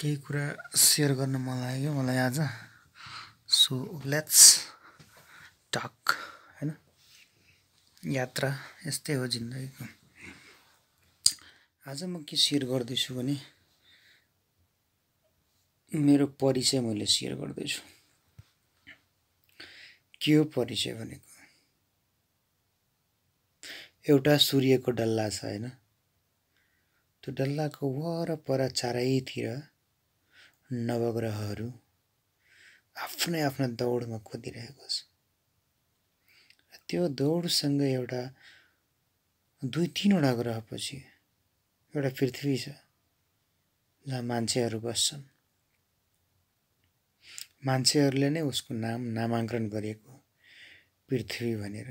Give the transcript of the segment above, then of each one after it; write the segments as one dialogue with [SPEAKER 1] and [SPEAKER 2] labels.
[SPEAKER 1] केही कुरा सेयर गर्न मन लाग्यो मलाई आज सो लेट्स टक होइन यात्रा यस्तै हो जिन्दगीको आज म के सेयर गर्दैछु भने मेरो परिचय मैले सेयर गर्दैछु के हो परिचय भनेको एउटा सूर्यको डल्ला छ होइन त्यो डल्लाको वरपर चारैतिर नवग्रहहरू आफ्नै आफ्ना दौडमा कुदिरहेको छ त्यो दौडसँग एउटा दुई तिनवटा ग्रहपछि एउटा पृथ्वी छ जहाँ मान्छेहरू बस्छन् मान्छेहरूले नै उसको नाम नामाङ्कन गरेको पृथ्वी भनेर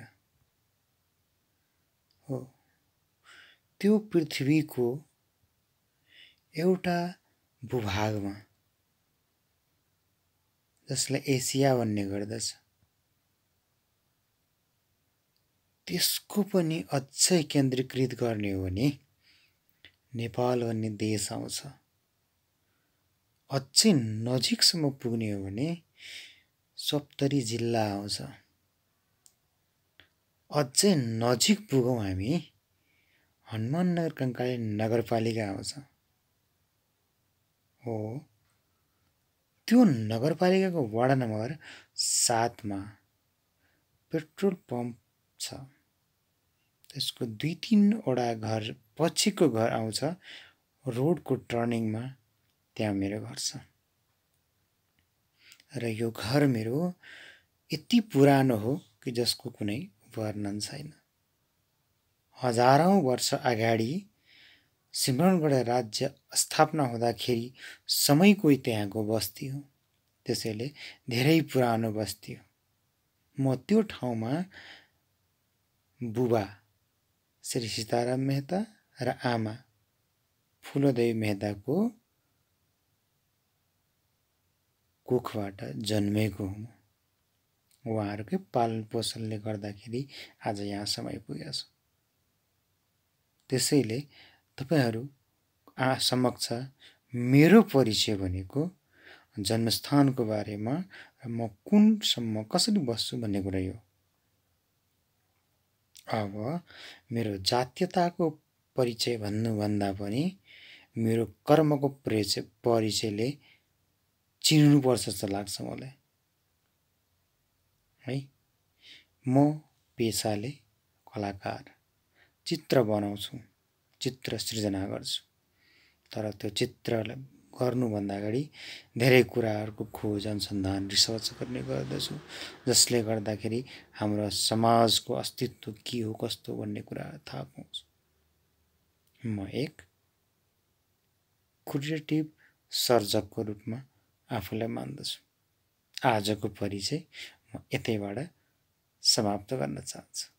[SPEAKER 1] हो त्यो पृथ्वीको एउटा भूभागमा जसलाई एसिया भन्ने गर्दछ त्यसको पनि अझै केन्द्रीकृत गर्ने हो भने नेपाल भन्ने देश आउँछ अझै नजिकसम्म पुग्ने हो भने सप्तरी जिल्ला आउँछ अझै नजिक पुगौँ हामी हनुमान नगर कङ्काली नगरपालिका आउँछ हो त्यो नगरपालिकाको वार्ड नम्बर सातमा पेट्रोल पम्प छ त्यसको दुई तिनवटा घर पछिको घर आउँछ रोडको टर्निङमा त्यहाँ मेरो घर छ र यो घर मेरो यति पुरानो हो कि जसको कुनै वर्णन छैन हजारौँ वर्ष अगाडि सिमरनगढ राज्य स्थापना हुँदाखेरि समयको त्यहाँको बस्ती हो त्यसैले धेरै पुरानो बस्ती हो म त्यो ठाउँमा बुबा श्री सीताराम मेहता र आमा फुलोदेवी मेहताको कुखबाट जन्मेको हुँ उहाँहरूकै पोषणले गर्दाखेरि आज यहाँसम्म समय छ त्यसैले तपाईँहरू आ समक्ष मेरो परिचय भनेको जन्मस्थानको बारेमा म कुनसम्म कसरी बस्छु भन्ने कुरा यो अब मेरो जातीयताको परिचय भन्नुभन्दा पनि मेरो कर्मको परिचय परिचयले चिन्नुपर्छ जस्तो लाग्छ मलाई है म पेसाले कलाकार चित्र बनाउँछु चित्र सृजना गर्छु तर त्यो चित्र गर्नुभन्दा अगाडि धेरै कुराहरूको खोज अनुसन्धान रिसर्च गर्ने गर्दछु जसले गर्दाखेरि हाम्रो समाजको अस्तित्व के हो कस्तो भन्ने कुरा थाहा पाउँछु म एक क्रिएटिभ सर्जकको रूपमा आफूलाई मान्दछु आजको परिचय म यतैबाट समाप्त गर्न चाहन्छु